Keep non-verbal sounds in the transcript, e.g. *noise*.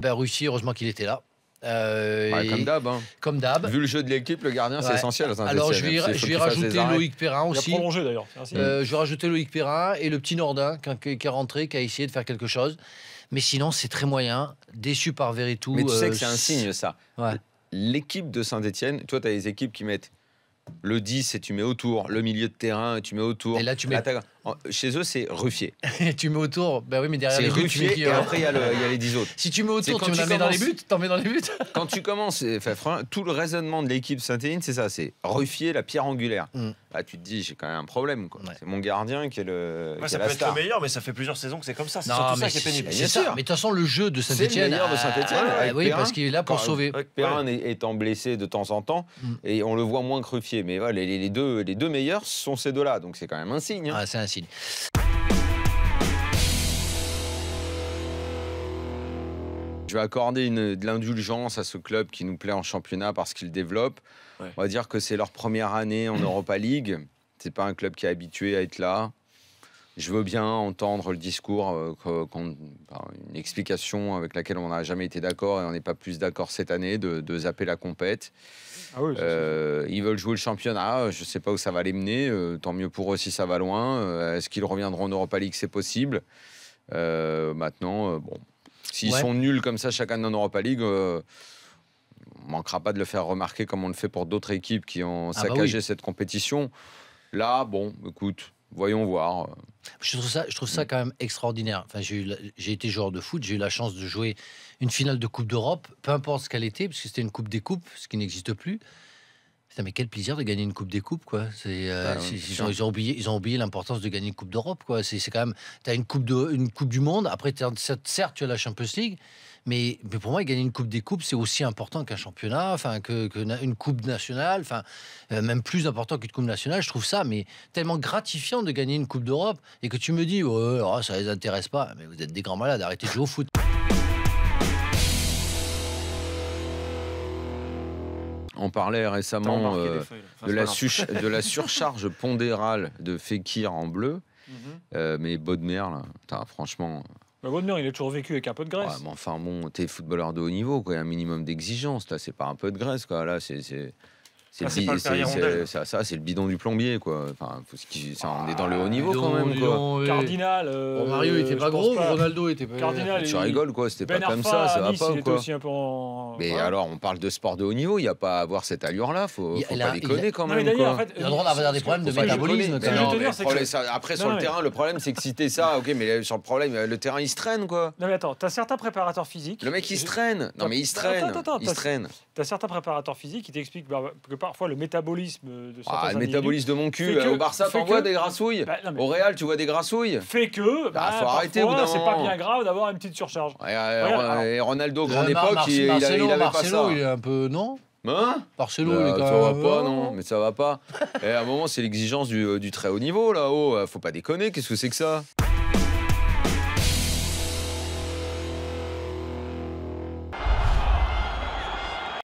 Ben, Russie, heureusement qu'il était là. Euh, comme d'hab. Hein. Comme d'hab. Vu le jeu de l'équipe, le gardien, c'est essentiel. Alors je vais, rajouter Loïc Perrin aussi. Il a prolongé d'ailleurs. Euh, je vais rajouter Loïc Perrin et le petit Nordin qui, est rentré, qui a essayé de faire quelque chose. Mais sinon, c'est très moyen. Déçu par Veretout. Mais tu sais que euh, c'est un signe, ça. L'équipe de Saint-Etienne, toi, tu as les équipes qui mettent le 10 et tu mets autour, le milieu de terrain et tu mets autour. Et là, tu mets. Chez eux, c'est ruffier. *laughs* tu mets autour, ben oui, mais derrière les buts, et euh, après il y, a les 10 autres. Si tu mets autour, tu, en mets dans les buts, t'en mets dans les buts. *laughs* quand tu commences, tout le raisonnement de l'équipe Saint-Étienne, c'est ça, c'est ruffier la pierre angulaire. Mm. tu te dis, j'ai quand même un problème. C'est mon gardien qui est le. ça peut le meilleur, mais ça fait plusieurs saisons que c'est comme ça. C'est surtout ça qui est pénible. C'est sûr Mais de toute façon, le jeu de saint étienne C'est le meilleur de saint étienne oui, parce qu'il est là pour sauver. Perrin étant blessé de temps en temps, mm. et on le voit moins que Ruffier. Mais les deux meilleurs sont ces deux-là. Donc c'est quand même un signe. Hein. Ah, c'est un signe. Je vais accorder de l'indulgence à ce club qui nous plaît en championnat parce qu'il développe. On va dire que c'est leur première année en Europa League. C'est pas un club qui est habitué à être là je veux bien entendre le discours, euh, une explication avec laquelle on n'a jamais été d'accord et on n'est pas plus d'accord cette année de, zapper la compète. Ah euh, ils veulent jouer le championnat, je ne sais pas où ça va les mener, euh, tant mieux pour eux si ça va loin. Est-ce qu'ils reviendront en Europa League C'est possible. maintenant, bon, s'ils sont nuls comme ça chacun en Europa League, on ne manquera pas de le faire remarquer comme on le fait pour d'autres équipes qui ont ah bah saccagé cette compétition. Là, bon, écoute, voyons voir. Je trouve ça, je trouve ça mm. quand même extraordinaire. j'ai été joueur de foot, j'ai eu la chance de jouer une finale de Coupe d'Europe, peu importe ce qu'elle était, parce que c'était une Coupe des Coupes, ce qui n'existe plus mais quel plaisir de gagner une Coupe des Coupes, quoi. C'est, euh, bah, ils, ont, oublié, l'importance de gagner une Coupe d'Europe, quoi. C'est, quand même, tu as une coupe, une coupe du Monde, après, certes, tu as la Champions League, mais, pour moi, gagner une Coupe des Coupes, c'est aussi important qu'un championnat, enfin, que, une Coupe nationale, enfin, euh, même plus important qu'une Coupe nationale, je trouve ça, mais tellement gratifiant de gagner une Coupe d'Europe et que tu me dis, oh, ça les intéresse pas, mais vous êtes des grands malades, arrêtez de jouer au foot. On parlait récemment euh, de, la de, la surcharge *laughs* pondérale de Fekir en bleu. Mhm. euh, mais Bodmer, là, franchement. Euh, bah, Bodmer, il est toujours vécu avec un peu de graisse. mais enfin, bon, t'es footballeur de haut niveau, quoi. Un minimum d'exigence. Là, c'est pas un peu de graisse, quoi. Là, c'est. C'est le, ah, ça, c'est le bidon du plombier, quoi. Enfin, on est dans le haut ah, niveau quand même, quoi. Cardinal. Euh, oh, Mario était pas gros, Ronaldo était pas. Ah, tu rigoles, quoi. C'était ben pas comme ça, ça va pas, quoi. Mais alors, on parle de sport de haut niveau, il n'y a pas à avoir cette allure-là. Faut, faut pas déconner quand même. Il a le droit des problèmes de métabolisme. Après, sur le terrain, le problème, c'est que si t'es ça, ok, mais sur le problème, le terrain, il se traîne, quoi. Non, mais attends, t'as certains préparateurs physiques. Le mec, il se traîne. Non, mais il se traîne. Il se traîne. T'as certains préparateurs physiques qui t'expliquent bah, parfois le métabolisme de certains ah, Le métabolisme de mon cul. Euh, au Barça, vois des grassouilles. Bah, au Real, tu vois des grassouilles. Fait que. Bah, bah faut arrêter C'est pas bien grave d'avoir une petite surcharge. Et, Ronaldo, grande époque, il, a avait Marcelo, pas ça. il est un peu. Non Hein Barcelone, bah, ça va pas, euh, non, mais ça va pas. Et à un moment, c'est l'exigence du, euh, du, très haut niveau là-haut. Faut pas déconner, qu'est-ce que c'est que ça